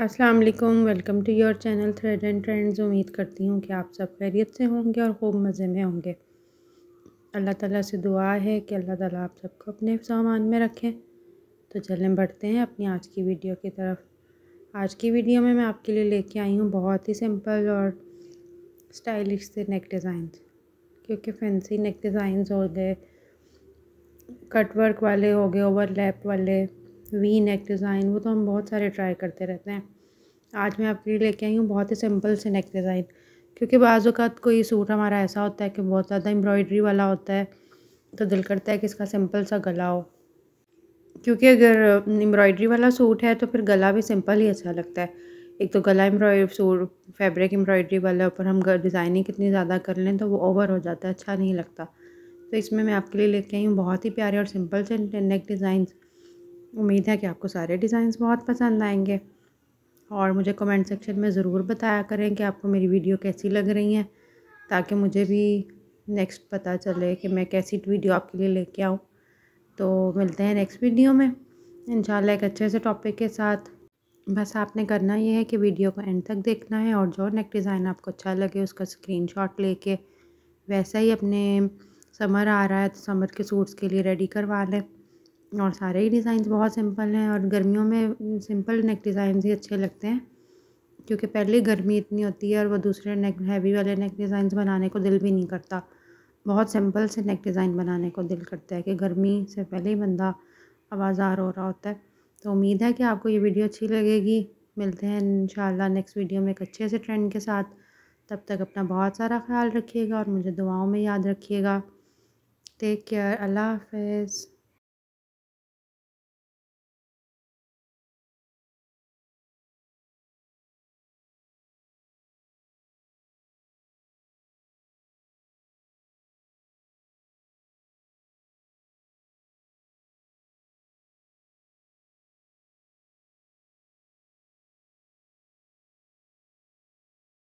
अस्सलाम वालेकुम welcome to your channel thread and trends उम्मीद करती हूँ कि आप सब खैरियत से होंगे और खूब मज़े में होंगे अल्लाह ताला से दुआ है कि अल्लाह ताला आप सबको अपने सामान में रखें तो चलें बढ़ते हैं अपनी आज की वीडियो की तरफ आज की वीडियो में मैं आपके लिए लेके आई हूँ बहुत ही सिंपल और स्टाइलिश से नेक डिज़ाइंस क्योंकि फैंसी नेक डिज़ाइंस हो गए कट वर्क वाले हो गए ओवरलैप वाले वी नेक डिज़ाइन वो तो हम बहुत सारे ट्राई करते रहते हैं आज मैं आपके लिए लेके आई हूँ बहुत ही सिंपल से नेक डिज़ाइन क्योंकि बाज़ात कोई सूट हमारा ऐसा होता है कि बहुत ज़्यादा एम्ब्रॉयडरी वाला होता है तो दिल करता है कि इसका सिंपल सा गला हो क्योंकि अगर एम्ब्रॉयडरी वाला सूट है तो फिर गला भी सिंपल ही अच्छा लगता है एक तो गला एम्ब्रॉय सूट फैब्रिक एम्ब्रॉयडरी वाला ऊपर हम डिज़ाइनिंग कितनी ज़्यादा कर लें तो वो ओवर हो जाता है अच्छा नहीं लगता तो इसमें मैं आपके लिए लेके आई हूँ बहुत ही प्यारे और सिंपल से नेक डिज़ाइन उम्मीद है कि आपको सारे डिज़ाइंस बहुत पसंद आएंगे और मुझे कमेंट सेक्शन में ज़रूर बताया करें कि आपको मेरी वीडियो कैसी लग रही है ताकि मुझे भी नेक्स्ट पता चले कि मैं कैसी वीडियो आपके लिए लेके आऊँ तो मिलते हैं नेक्स्ट वीडियो में इन एक अच्छे से टॉपिक के साथ बस आपने करना ये है कि वीडियो को एंड तक देखना है और जो नेक डिज़ाइन आपको अच्छा लगे उसका स्क्रीन लेके वैसा ही अपने समर आ रहा है तो समर के सूट्स के लिए रेडी करवा लें और सारे ही डिज़ाइन बहुत सिंपल हैं और गर्मियों में सिंपल नेक डिज़ाइन ही अच्छे लगते हैं क्योंकि पहले गर्मी इतनी होती है और वो दूसरे नेक हैवी वाले नेक डिज़ाइन बनाने को दिल भी नहीं करता बहुत सिंपल से नेक डिज़ाइन बनाने को दिल करता है कि गर्मी से पहले ही बंदा आवाज़ार हो रहा होता है तो उम्मीद है कि आपको ये वीडियो अच्छी लगेगी मिलते हैं इन नेक्स्ट वीडियो में एक अच्छे से ट्रेंड के साथ तब तक अपना बहुत सारा ख्याल रखिएगा और मुझे दुआओं में याद रखिएगा टेक केयर अल्लाह हाफ